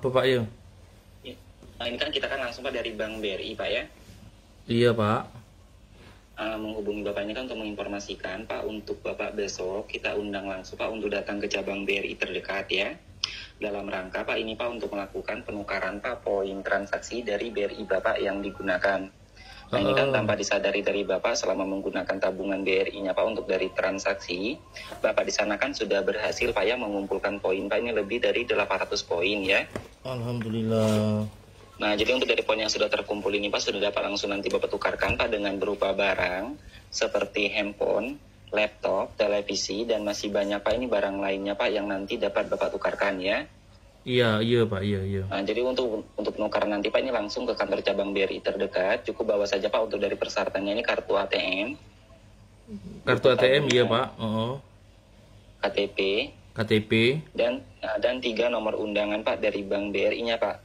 Bapak ya? ya? ini kan kita kan langsung Pak dari Bank BRI Pak ya? Iya Pak. Uh, menghubungi Bapak ini kan untuk menginformasikan Pak untuk Bapak besok kita undang langsung Pak untuk datang ke cabang BRI terdekat ya. Dalam rangka Pak ini Pak untuk melakukan penukaran Pak poin transaksi dari BRI Bapak yang digunakan. Nah ini kan oh. tanpa disadari dari Bapak selama menggunakan tabungan BRI-nya Pak untuk dari transaksi, Bapak di sana kan sudah berhasil Pak ya mengumpulkan poin Pak ini lebih dari 800 poin ya. Alhamdulillah. Nah jadi untuk dari poin yang sudah terkumpul ini Pak sudah dapat langsung nanti Bapak tukarkan Pak dengan berupa barang seperti handphone, laptop, televisi dan masih banyak Pak ini barang lainnya Pak yang nanti dapat Bapak tukarkan ya. Iya, iya Pak, iya, iya. Nah, jadi untuk untuk nukar nanti Pak ini langsung ke kantor cabang BRI terdekat, cukup bawa saja Pak untuk dari persyaratannya ini kartu ATM. Kartu ATM iya ya. Pak. Oh. KTP. KTP. Dan nah, dan tiga nomor undangan Pak dari Bank BRI-nya Pak.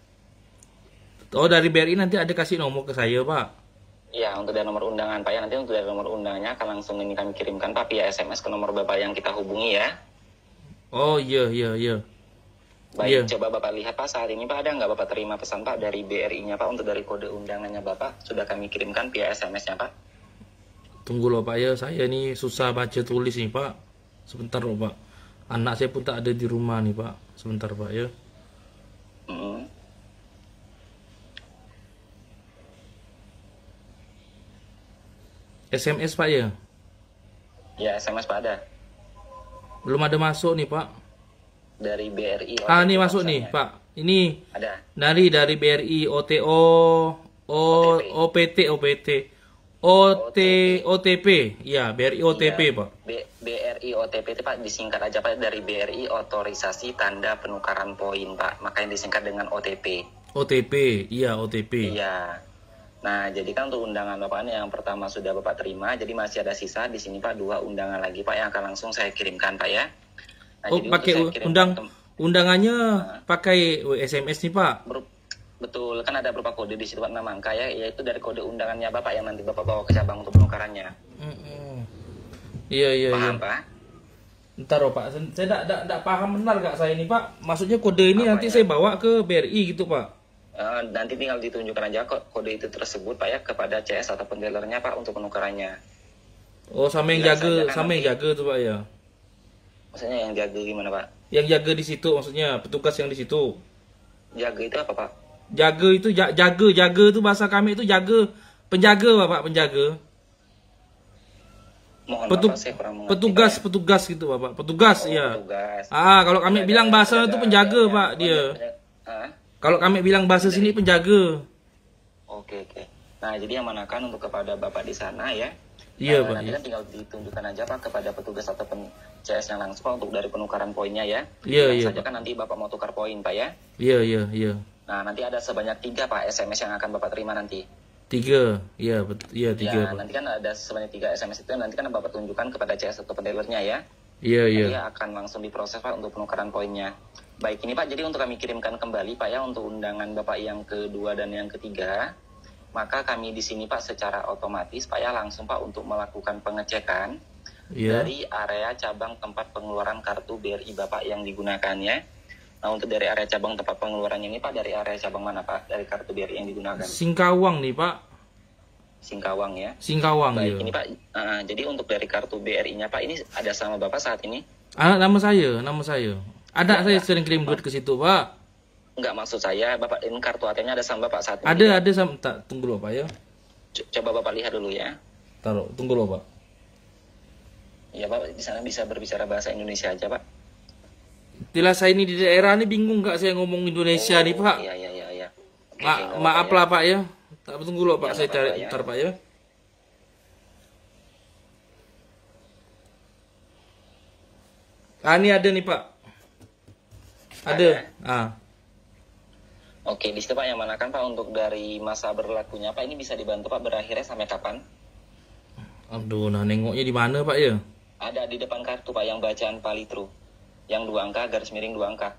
Oh dari BRI nanti ada kasih nomor ke saya Pak. Iya untuk dari nomor undangan Pak ya nanti untuk dari nomor undangannya akan langsung ini kami kirimkan Pak via SMS ke nomor Bapak yang kita hubungi ya. Oh iya iya iya. Baik, yeah. coba Bapak lihat Pak, saat ini Pak ada nggak Bapak terima pesan Pak dari BRI-nya Pak untuk dari kode undangannya Bapak? Sudah kami kirimkan via SMS-nya Pak. Tunggu loh Pak ya, saya ini susah baca tulis nih Pak. Sebentar loh Pak. Anak saya pun tak ada di rumah nih Pak. Sebentar Pak ya. Hmm. SMS Pak ya? Ya, SMS Pak ada. Belum ada masuk nih Pak dari BRI. OTO, ah, ini masuk nih, Pak. Ini ada. Dari dari BRI OTO O OPT OPT OT OTP. Ya, BRI OTP, ya, Pak. B, BRI OTP itu Pak disingkat aja Pak dari BRI otorisasi tanda penukaran poin, Pak. Makanya disingkat dengan OTP. OTP, iya OTP. Iya. Nah, jadi kan untuk undangan Bapak ini yang pertama sudah Bapak terima, jadi masih ada sisa di sini Pak dua undangan lagi Pak yang akan langsung saya kirimkan Pak ya. Nah, oh, pakai undang undangannya nah, pakai SMS nih Pak. betul, kan ada berupa kode di situ Pak nama angka ya, yaitu dari kode undangannya Bapak yang nanti Bapak bawa ke cabang untuk penukarannya. Iya iya. Paham iya. Pak? Ntar Pak, saya tidak tidak paham benar nggak saya ini Pak. Maksudnya kode ini Apa nanti ya? saya bawa ke BRI gitu Pak. Uh, nanti tinggal ditunjukkan aja kok kode itu tersebut Pak ya kepada CS ataupun dealernya Pak untuk penukarannya. Oh, sama yang jaga, kan sama yang jaga tuh Pak ya maksudnya yang jaga gimana pak yang jaga di situ maksudnya petugas yang di situ jaga itu apa pak jaga itu jaga jaga itu bahasa kami itu jaga penjaga bapak penjaga Mohon Petu bapak, saya petugas ya. petugas gitu bapak petugas oh, ya petugas. ah kalau kami penjaga, bilang bahasa itu penjaga ya, pak dia ah? kalau kami bilang bahasa jadi. sini penjaga oke oke nah jadi yang manakan untuk kepada bapak di sana ya Iya, uh, Pak. Nanti kan tinggal ditunjukkan aja Pak kepada petugas ataupun CS yang langsung untuk dari penukaran poinnya ya. Iya, iya. saja kan nanti Bapak mau tukar poin, Pak ya. Iya, iya, iya. Nah, nanti ada sebanyak tiga Pak SMS yang akan Bapak terima nanti. Tiga, iya, betul, iya ya, tiga. Ya, nanti kan ada sebanyak tiga SMS itu nanti kan Bapak tunjukkan kepada CS atau dealernya ya. Iya, iya. Dia akan langsung diproses Pak untuk penukaran poinnya. Baik, ini Pak, jadi untuk kami kirimkan kembali Pak ya untuk undangan Bapak yang kedua dan yang ketiga maka kami di sini Pak secara otomatis Pak ya langsung Pak untuk melakukan pengecekan yeah. dari area cabang tempat pengeluaran kartu BRI Bapak yang digunakannya. Nah untuk dari area cabang tempat pengeluaran ini Pak dari area cabang mana Pak dari kartu BRI yang digunakan? Singkawang nih Pak. Singkawang ya. Singkawang. Baik, iya. ini Pak. Uh, jadi untuk dari kartu BRI-nya Pak ini ada sama Bapak saat ini? Ah, nama saya, nama saya. Ada ya, saya ya. sering kirim duit ke situ Pak. Enggak maksud saya, Bapak ini kartu ATM-nya ada sama Bapak satu. Ada, ada sama. Tak, tunggu loh Pak ya. Coba Bapak lihat dulu ya. Taruh, tunggu loh Pak. Ya Pak, di sana bisa berbicara bahasa Indonesia aja Pak. Tila saya ini di daerah ini bingung nggak saya ngomong Indonesia oh, nih Pak. Iya, iya, iya. iya. Ma Oke, maaf ya. lah Pak ya. Tak tunggu loh Pak, ya, saya cari ya. ntar Pak ya. Ah, ini ada nih Pak. Ada. ada. Ah. Oke, di situ Pak yang mana kan Pak untuk dari masa berlakunya Pak ini bisa dibantu Pak berakhirnya sampai kapan? Aduh, nah nengoknya di mana Pak ya? Ada di depan kartu Pak yang bacaan palitru. Yang dua angka garis miring dua angka.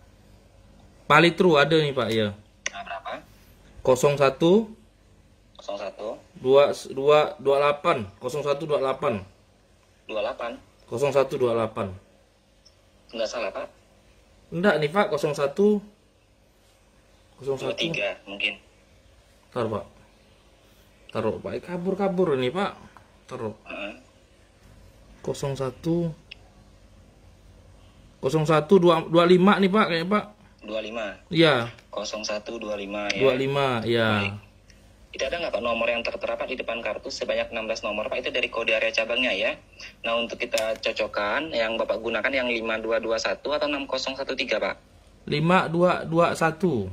Palitru ada nih Pak ya. Nah, berapa? 01 01 2 2 28 01 28 28 01 28 Enggak salah Pak? Enggak nih Pak 01 03 mungkin taruh pak taruh pak eh, kabur kabur ini pak taruh uh. 01 01 25 nih pak kayaknya pak 25 iya 0125 ya 25 iya kita ada nggak Pak nomor yang tertera Pak di depan kartu sebanyak 16 nomor Pak itu dari kode area cabangnya ya. Nah untuk kita cocokkan yang Bapak gunakan yang 5221 atau 6013 Pak? 5221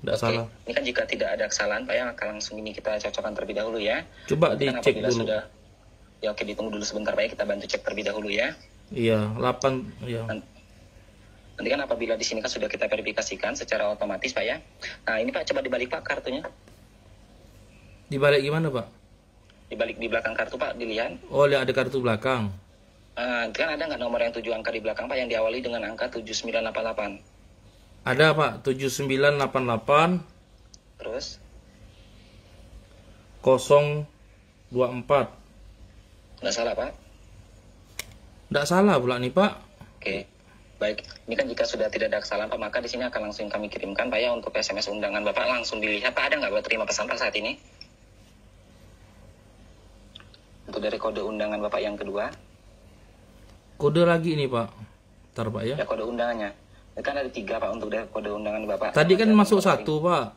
Tidak Oke, salah. ini kan jika tidak ada kesalahan Pak ya, maka langsung ini kita cocokkan terlebih dahulu ya. Coba Dan dicek dulu. Sudah... Ya oke, ditunggu dulu sebentar Pak ya, kita bantu cek terlebih dahulu ya. Iya, 8 ya. Nanti kan apabila di sini kan sudah kita verifikasikan secara otomatis Pak ya. Nah, ini Pak coba dibalik Pak kartunya. Dibalik gimana Pak? Dibalik di belakang kartu Pak, dilihat. Oh, lihat ada kartu belakang. Nah, kan ada nggak nomor yang tujuh angka di belakang Pak yang diawali dengan angka 7988? Ada Pak, 7988 Terus 024 Nggak salah Pak Nggak salah pula nih Pak Oke, baik Ini kan jika sudah tidak ada kesalahan Pak Maka di sini akan langsung kami kirimkan Pak ya Untuk SMS undangan Bapak langsung dilihat Pak ada nggak buat terima pesan Pak saat ini? Untuk dari kode undangan Bapak yang kedua Kode lagi ini Pak Ntar Pak ya Ya kode undangannya kan ada tiga pak untuk kode undangan bapak tadi kan masuk satu pak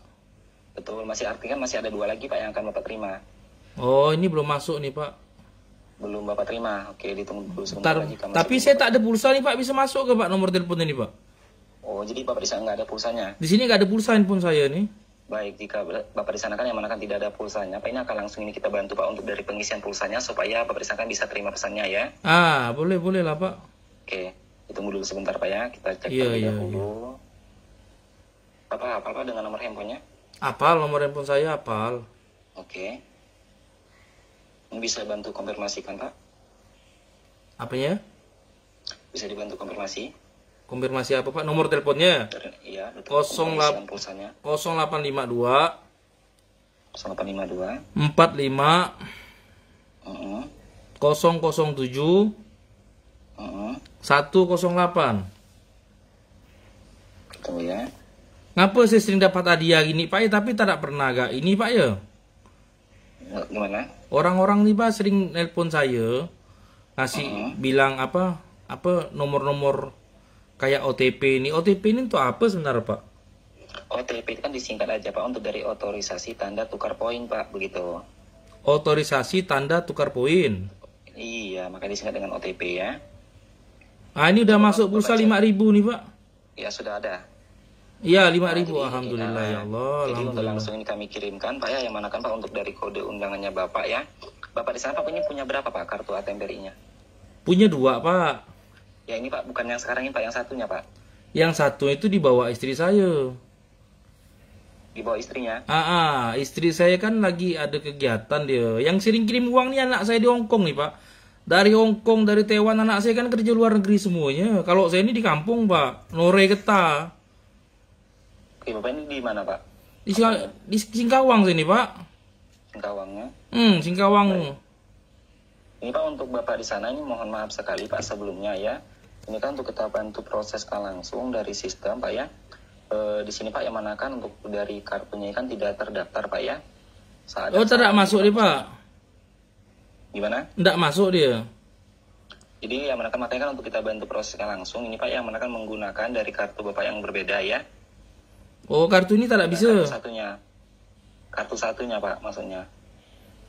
betul masih artinya kan masih ada dua lagi pak yang akan bapak terima oh ini belum masuk nih pak belum bapak terima oke ditunggu dulu sebentar tapi saya tak ada pulsa nih pak bisa masuk ke pak nomor telepon ini pak oh jadi bapak di sana nggak ada pulsanya di sini nggak ada pulsa pun saya nih baik jika bapak di sana kan yang mana kan tidak ada pulsanya pak ini akan langsung ini kita bantu pak untuk dari pengisian pulsanya supaya bapak di sana kan bisa terima pesannya ya ah boleh boleh lah pak Tunggu dulu sebentar Pak ya, kita cek iya, terlebih yeah, dahulu. Yeah. apa, apa Pak dengan nomor handphonenya? Apal, nomor handphone saya apal. Oke. Okay. Bisa bantu konfirmasikan Pak? Apanya? Bisa dibantu konfirmasi? Konfirmasi apa Pak? Nomor teleponnya? Iya, 0852 0852 452 45 uh -uh. 007 Uh -huh. 108. Betul ya. Ngapa saya sering dapat hadiah gini Pak ya tapi tak pernah gak ini Pak ya? ya gimana? Orang-orang nih Pak sering nelpon saya ngasih uh -huh. bilang apa apa nomor-nomor kayak OTP ini. OTP ini tuh apa sebenarnya Pak? OTP itu kan disingkat aja Pak untuk dari otorisasi tanda tukar poin Pak begitu. Otorisasi tanda tukar poin. Iya, makanya disingkat dengan OTP ya. Ah ini udah masuk pulsa lima ribu nih pak. Ya sudah ada. Iya lima ribu nah, alhamdulillah ya Allah. Jadi untuk langsung ini kami kirimkan pak ya yang mana kan pak untuk dari kode undangannya bapak ya. Bapak di sana pak punya punya berapa pak kartu ATM BRI-nya? Punya dua pak. Ya ini pak bukan yang sekarang ini pak yang satunya pak. Yang satu itu dibawa istri saya. Dibawa istrinya? Ah, ah istri saya kan lagi ada kegiatan dia. Yang sering kirim uang nih anak saya di Hongkong nih pak dari Hong Kong, dari Taiwan, anak saya kan kerja luar negeri semuanya. Kalau saya ini di kampung, Pak. Nore Geta. Oke, Bapak ini di mana, Pak? Di, di Singkawang sini, Pak. Singkawangnya? Hmm, Singkawang. Baik. Ini Pak, untuk Bapak di sana ini mohon maaf sekali, Pak, sebelumnya ya. Ini kan untuk kita bantu proses langsung dari sistem, Pak, ya. E, di sini, Pak, yang mana kan untuk dari kartunya kan tidak terdaftar, Pak, ya. Saat oh, tidak masuk nih, Pak gimana tidak masuk dia jadi yang menekan matanya kan untuk kita bantu prosesnya langsung ini pak yang menekan menggunakan dari kartu bapak yang berbeda ya oh kartu ini tidak bisa kartu satunya kartu satunya pak maksudnya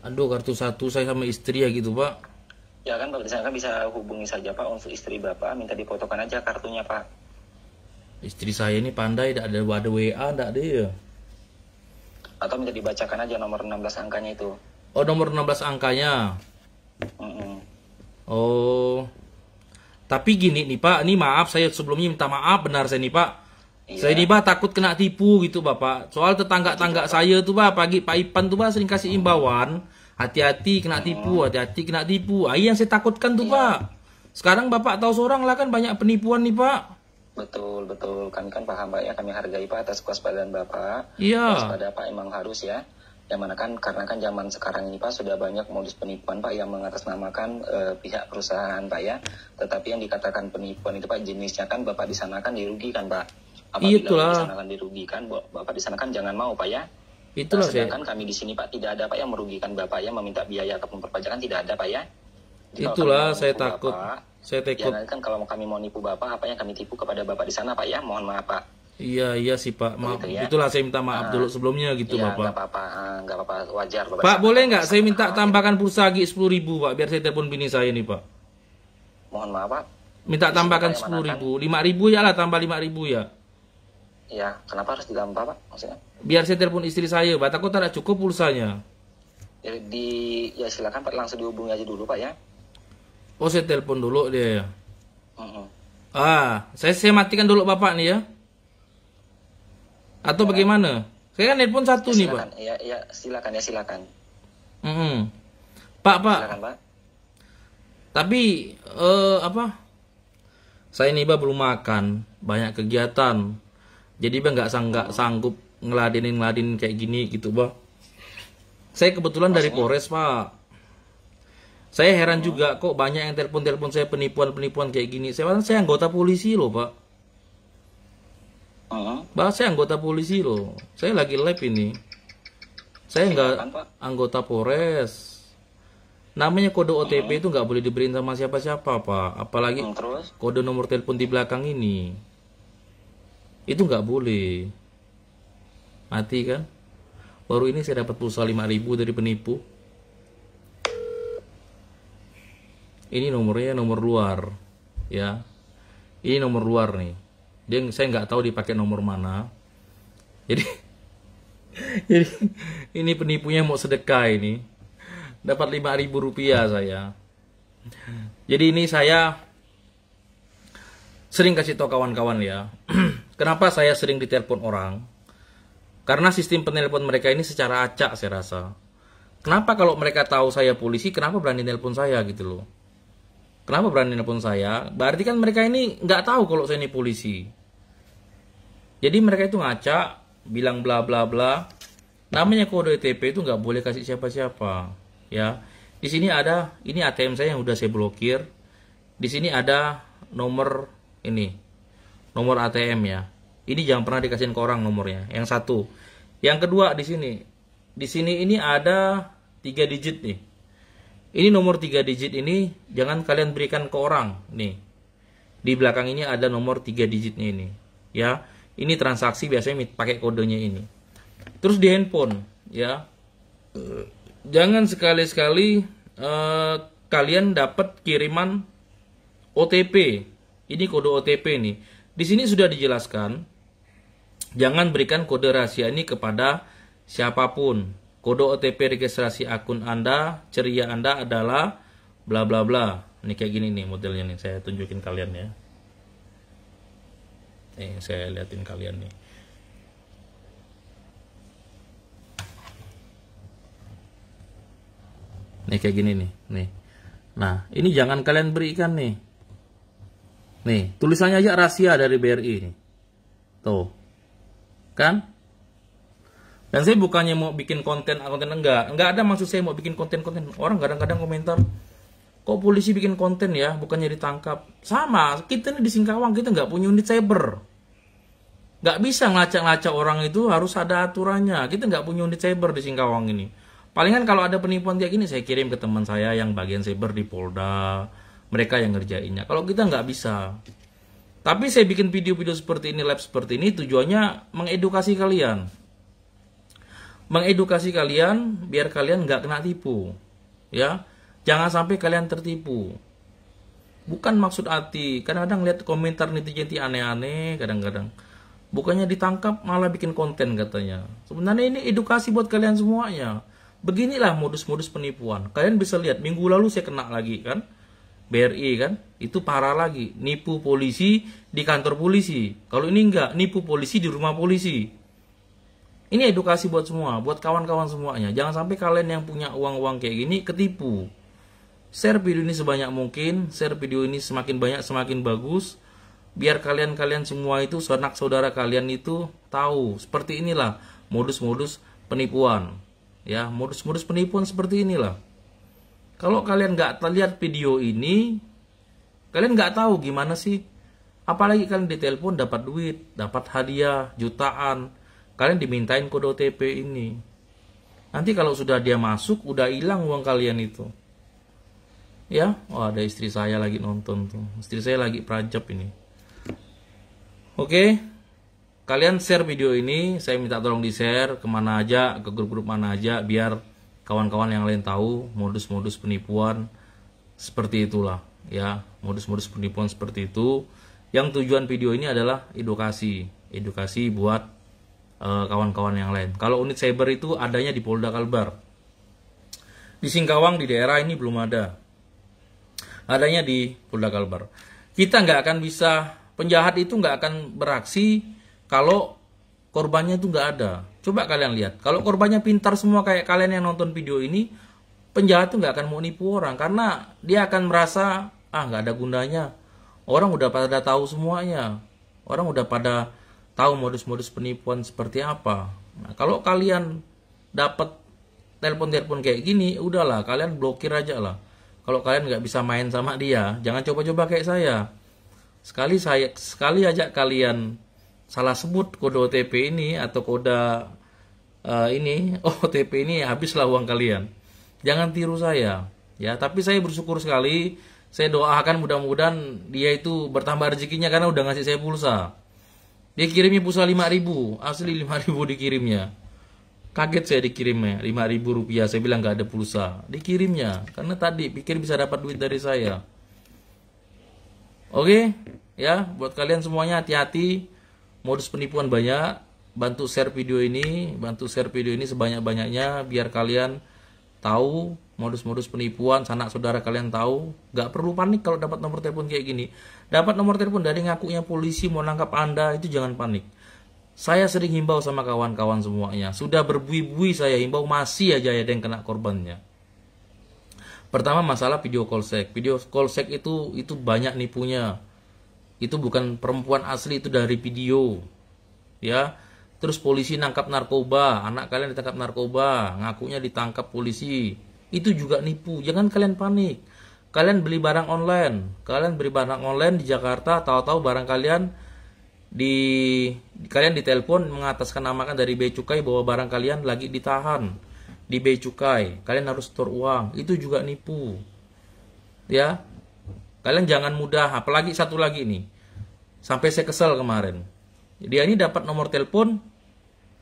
aduh kartu satu saya sama istri ya gitu pak ya kan Pak Desa kan bisa hubungi saja pak untuk istri bapak minta dipotokan aja kartunya pak istri saya ini pandai tidak ada ada WA tidak ada ya atau minta dibacakan aja nomor 16 angkanya itu oh nomor 16 angkanya Oh. Tapi gini nih Pak, ini maaf saya sebelumnya minta maaf benar saya nih Pak. Iya. Saya nih Pak takut kena tipu gitu Bapak. Soal tetangga-tangga iya. saya tuh Pak pagi Pak Ipan tuh Pak sering kasih imbauan, hati-hati kena iya. tipu, hati-hati kena tipu. Ah, iya, yang saya takutkan tuh iya. Pak. Sekarang Bapak tahu seorang lah kan banyak penipuan nih Pak. Betul, betul. kan kan paham Pak ya, kami hargai Pak atas kewaspadaan Bapak. Iya. Pada Pak emang harus ya yang mana kan karena kan zaman sekarang ini Pak sudah banyak modus penipuan Pak yang mengatasnamakan e, pihak perusahaan Pak ya. Tetapi yang dikatakan penipuan itu Pak jenisnya kan Bapak disanakan dirugikan Pak. Apabila iya, Itulah. di dirugikan Bapak disanakan jangan mau Pak ya. Itulah nah, sedangkan ya. kami di sini Pak tidak ada Pak yang merugikan Bapak ya meminta biaya ataupun perpajakan tidak ada Pak ya. Jadi, Itulah saya takut. saya ya, takut. Ya, kan kalau kami mau nipu Bapak apa yang kami tipu kepada Bapak di sana Pak ya. Mohon maaf Pak. Iya iya sih Pak, oh, maaf. Gitu ya. Itulah saya minta maaf uh, dulu sebelumnya gitu iya, Bapak. Enggak apa-apa, enggak ah, apa-apa, wajar Bapak. Pak, boleh enggak saya minta ah, tambahkan pulsa lagi 10.000 Pak biar saya telepon bini saya nih Pak. Mohon maaf Pak. Minta Bisa tambahkan 10.000, 5.000 ya lah tambah 5.000 ya. Iya, kenapa harus ditambah Pak maksudnya? Biar saya telepon istri saya, Pak. Takut tidak cukup pulsanya. Ya, di ya silakan Pak langsung dihubungi aja dulu Pak ya. Oh, saya telepon dulu dia ya. Mm -hmm. Ah, saya saya matikan dulu Bapak nih ya. Atau bagaimana? Saya kan handphone satu ya, nih, Pak. Ya, ya, silakan ya, silakan. Mm -hmm. Pak, Pak. Silakan, Pak. Tapi eh apa? Saya ini Pak, belum makan, banyak kegiatan. Jadi, Pak nggak sang, gak oh. sanggup ngeladenin ngeladin kayak gini gitu, Pak. Saya kebetulan Mas, dari Polres, Pak. Saya heran oh. juga kok banyak yang telepon-telepon saya penipuan-penipuan kayak gini. Saya saya anggota polisi loh, Pak. Hmm. Bahas saya anggota polisi loh. Saya lagi live ini. Saya nggak anggota Polres. Namanya kode OTP hmm. itu nggak boleh diberi sama siapa-siapa, Pak. Apalagi hmm, terus? kode nomor telepon di belakang ini. Itu nggak boleh. Mati kan? Baru ini saya dapat pulsa 5000 dari penipu. Ini nomornya nomor luar, ya. Ini nomor luar nih dia saya nggak tahu dipakai nomor mana jadi jadi ini penipunya mau sedekah ini dapat 5000 rupiah saya jadi ini saya sering kasih tahu kawan-kawan ya kenapa saya sering ditelepon orang karena sistem penelpon mereka ini secara acak saya rasa kenapa kalau mereka tahu saya polisi kenapa berani nelpon saya gitu loh Kenapa berani nelpon saya? Berarti kan mereka ini nggak tahu kalau saya ini polisi. Jadi mereka itu ngaca, bilang bla bla bla. Namanya kode ETP itu nggak boleh kasih siapa-siapa, ya. Di sini ada, ini ATM saya yang udah saya blokir. Di sini ada nomor ini, nomor ATM ya. Ini jangan pernah dikasihin ke orang nomornya. Yang satu. Yang kedua di sini, di sini ini ada tiga digit nih ini nomor 3 digit ini jangan kalian berikan ke orang. Nih. Di belakang ini ada nomor 3 digitnya ini. Ya. Ini transaksi biasanya pakai kodenya ini. Terus di handphone, ya. Jangan sekali-sekali eh, kalian dapat kiriman OTP. Ini kode OTP nih. Di sini sudah dijelaskan jangan berikan kode rahasia ini kepada siapapun Kode OTP registrasi akun Anda, ceria Anda adalah bla bla bla. Ini kayak gini nih modelnya nih, saya tunjukin kalian ya. Eh, saya liatin kalian nih. Nih kayak gini nih, nih. Nah, ini jangan kalian berikan nih. Nih, tulisannya aja rahasia dari BRI nih. Tuh. Kan? Dan saya bukannya mau bikin konten ah, konten enggak, enggak ada maksud saya mau bikin konten-konten. Orang kadang-kadang komentar, kok polisi bikin konten ya, bukannya ditangkap. Sama, kita ini di Singkawang kita nggak punya unit cyber. Nggak bisa ngelacak-lacak orang itu harus ada aturannya. Kita nggak punya unit cyber di Singkawang ini. Palingan kalau ada penipuan kayak gini saya kirim ke teman saya yang bagian cyber di Polda, mereka yang ngerjainnya. Kalau kita nggak bisa. Tapi saya bikin video-video seperti ini, live seperti ini tujuannya mengedukasi kalian mengedukasi kalian biar kalian nggak kena tipu. Ya, jangan sampai kalian tertipu. Bukan maksud hati, kadang-kadang lihat komentar netizen aneh-aneh kadang-kadang. Bukannya ditangkap malah bikin konten katanya. Sebenarnya ini edukasi buat kalian semuanya. Beginilah modus-modus penipuan. Kalian bisa lihat minggu lalu saya kena lagi kan. BRI kan itu parah lagi nipu polisi di kantor polisi kalau ini enggak nipu polisi di rumah polisi ini edukasi buat semua, buat kawan-kawan semuanya. Jangan sampai kalian yang punya uang-uang kayak gini ketipu. Share video ini sebanyak mungkin, share video ini semakin banyak semakin bagus. Biar kalian-kalian semua itu, sanak saudara kalian itu tahu. Seperti inilah modus-modus penipuan. Ya, modus-modus penipuan seperti inilah. Kalau kalian nggak terlihat video ini, kalian nggak tahu gimana sih. Apalagi kalian ditelepon dapat duit, dapat hadiah jutaan, Kalian dimintain kode OTP ini. Nanti kalau sudah dia masuk, udah hilang uang kalian itu. Ya, oh ada istri saya lagi nonton tuh. Istri saya lagi prajab ini. Oke, kalian share video ini. Saya minta tolong di share kemana aja, ke grup-grup mana aja, biar kawan-kawan yang lain tahu modus-modus penipuan seperti itulah ya modus-modus penipuan seperti itu yang tujuan video ini adalah edukasi edukasi buat Eh, kawan-kawan yang lain. Kalau unit cyber itu adanya di Polda Kalbar. Di Singkawang di daerah ini belum ada. Adanya di Polda Kalbar. Kita nggak akan bisa penjahat itu nggak akan beraksi kalau korbannya itu nggak ada. Coba kalian lihat. Kalau korbannya pintar semua kayak kalian yang nonton video ini, penjahat itu nggak akan mau nipu orang karena dia akan merasa ah nggak ada gunanya. Orang udah pada tahu semuanya. Orang udah pada tahu modus-modus penipuan seperti apa. Nah, kalau kalian dapat telepon-telepon kayak gini, udahlah kalian blokir aja lah. Kalau kalian nggak bisa main sama dia, jangan coba-coba kayak saya. Sekali saya sekali aja kalian salah sebut kode OTP ini atau kode uh, ini OTP ini habislah uang kalian. Jangan tiru saya. Ya, tapi saya bersyukur sekali. Saya doakan mudah-mudahan dia itu bertambah rezekinya karena udah ngasih saya pulsa. Dia kirimnya pulsa 5000 Asli 5000 dikirimnya Kaget saya dikirimnya 5000 rupiah Saya bilang gak ada pulsa Dikirimnya Karena tadi pikir bisa dapat duit dari saya Oke Ya buat kalian semuanya hati-hati Modus penipuan banyak Bantu share video ini Bantu share video ini sebanyak-banyaknya Biar kalian tahu modus-modus penipuan sanak saudara kalian tahu nggak perlu panik kalau dapat nomor telepon kayak gini dapat nomor telepon dari ngakunya polisi mau nangkap anda itu jangan panik saya sering himbau sama kawan-kawan semuanya sudah berbui-bui saya himbau masih aja ada yang kena korbannya pertama masalah video call sec video call sec itu itu banyak nipunya itu bukan perempuan asli itu dari video ya Terus polisi nangkap narkoba, anak kalian ditangkap narkoba, ngakunya ditangkap polisi. Itu juga nipu. Jangan kalian panik. Kalian beli barang online, kalian beli barang online di Jakarta, tahu-tahu barang kalian di kalian ditelepon mengataskan namakan dari bea cukai bahwa barang kalian lagi ditahan di bea cukai. Kalian harus store uang. Itu juga nipu. Ya. Kalian jangan mudah, apalagi satu lagi nih. Sampai saya kesel kemarin. Dia ini dapat nomor telepon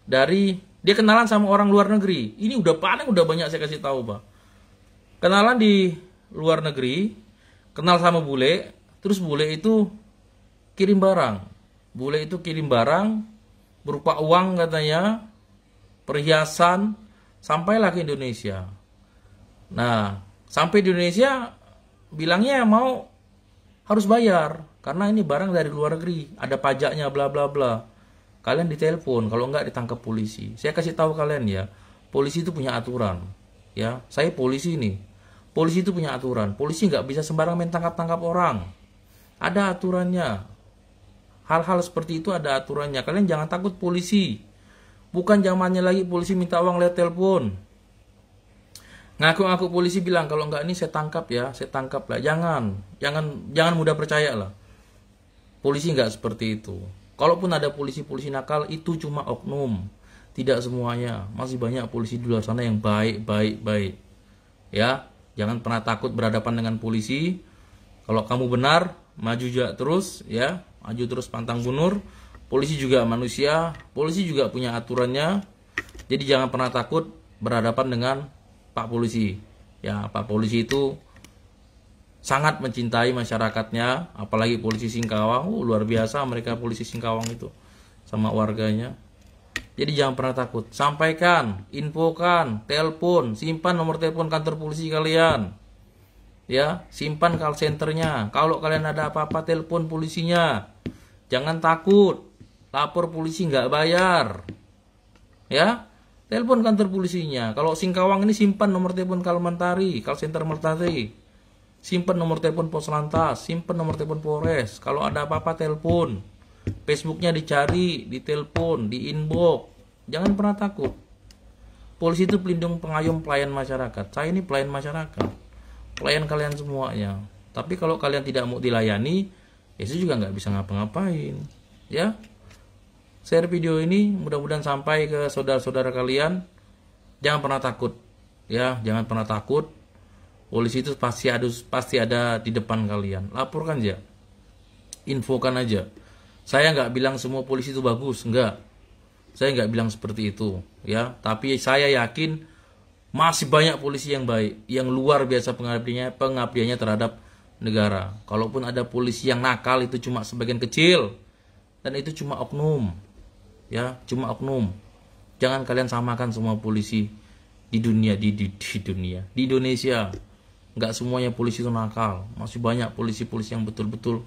dari dia kenalan sama orang luar negeri. Ini udah paling udah banyak saya kasih tahu, Pak. Kenalan di luar negeri, kenal sama bule, terus bule itu kirim barang. Bule itu kirim barang berupa uang katanya, perhiasan, sampailah ke Indonesia. Nah, sampai di Indonesia bilangnya mau harus bayar karena ini barang dari luar negeri, ada pajaknya bla bla bla kalian ditelepon kalau enggak ditangkap polisi saya kasih tahu kalian ya polisi itu punya aturan ya saya polisi ini polisi itu punya aturan polisi nggak bisa sembarang main tangkap tangkap orang ada aturannya hal-hal seperti itu ada aturannya kalian jangan takut polisi bukan zamannya lagi polisi minta uang lewat telepon ngaku-ngaku polisi bilang kalau nggak ini saya tangkap ya saya tangkap lah jangan jangan jangan mudah percaya lah polisi nggak seperti itu Kalaupun ada polisi-polisi nakal itu cuma oknum, tidak semuanya. Masih banyak polisi di luar sana yang baik, baik, baik. Ya, jangan pernah takut berhadapan dengan polisi. Kalau kamu benar, maju juga terus ya, maju terus pantang mundur. Polisi juga manusia, polisi juga punya aturannya. Jadi jangan pernah takut berhadapan dengan Pak polisi. Ya, Pak polisi itu sangat mencintai masyarakatnya, apalagi polisi Singkawang. Uh, luar biasa mereka polisi Singkawang itu sama warganya. Jadi jangan pernah takut. Sampaikan, infokan, telepon, simpan nomor telepon kantor polisi kalian. Ya, simpan call centernya. Kalau kalian ada apa-apa, telepon polisinya. Jangan takut. Lapor polisi nggak bayar. Ya, telepon kantor polisinya. Kalau Singkawang ini simpan nomor telepon Kalmantari, call center Mertari simpen nomor telepon pos lantas, simpen nomor telepon polres. Kalau ada apa-apa telepon. Facebooknya dicari, ditelepon, di inbox. Jangan pernah takut. Polisi itu pelindung pengayom pelayan masyarakat. Saya ini pelayan masyarakat. Pelayan kalian semuanya. Tapi kalau kalian tidak mau dilayani, ya saya juga nggak bisa ngapa-ngapain. Ya, share video ini mudah-mudahan sampai ke saudara-saudara kalian. Jangan pernah takut. Ya, jangan pernah takut polisi itu pasti ada pasti ada di depan kalian laporkan aja infokan aja saya nggak bilang semua polisi itu bagus nggak saya nggak bilang seperti itu ya tapi saya yakin masih banyak polisi yang baik yang luar biasa pengabdiannya pengabdiannya terhadap negara kalaupun ada polisi yang nakal itu cuma sebagian kecil dan itu cuma oknum ya cuma oknum jangan kalian samakan semua polisi di dunia di, di, di dunia di Indonesia nggak semuanya polisi itu nakal masih banyak polisi-polisi yang betul-betul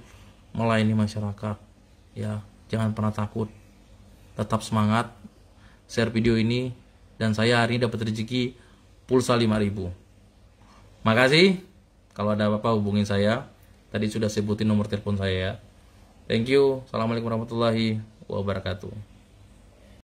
melayani masyarakat ya jangan pernah takut tetap semangat share video ini dan saya hari ini dapat rezeki pulsa 5000 makasih kalau ada apa-apa hubungin saya tadi sudah sebutin nomor telepon saya ya thank you assalamualaikum warahmatullahi wabarakatuh